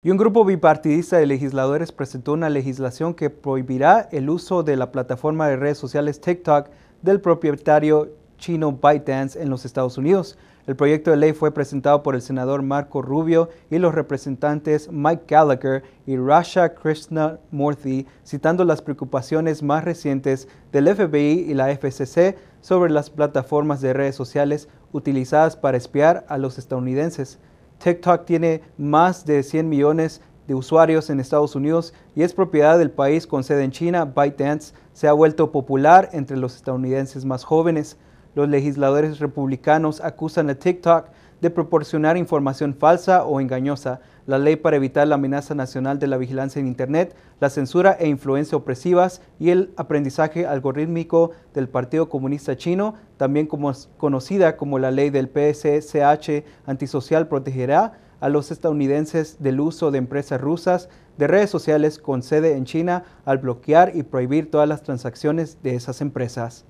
Y un grupo bipartidista de legisladores presentó una legislación que prohibirá el uso de la plataforma de redes sociales TikTok del propietario chino ByteDance en los Estados Unidos. El proyecto de ley fue presentado por el senador Marco Rubio y los representantes Mike Gallagher y Rasha Krishnamurthy, citando las preocupaciones más recientes del FBI y la FCC sobre las plataformas de redes sociales utilizadas para espiar a los estadounidenses. TikTok tiene más de 100 millones de usuarios en Estados Unidos y es propiedad del país con sede en China, ByteDance se ha vuelto popular entre los estadounidenses más jóvenes. Los legisladores republicanos acusan a TikTok de proporcionar información falsa o engañosa, la ley para evitar la amenaza nacional de la vigilancia en Internet, la censura e influencia opresivas y el aprendizaje algorítmico del Partido Comunista Chino, también conocida como la ley del PSCH antisocial, protegerá a los estadounidenses del uso de empresas rusas de redes sociales con sede en China al bloquear y prohibir todas las transacciones de esas empresas.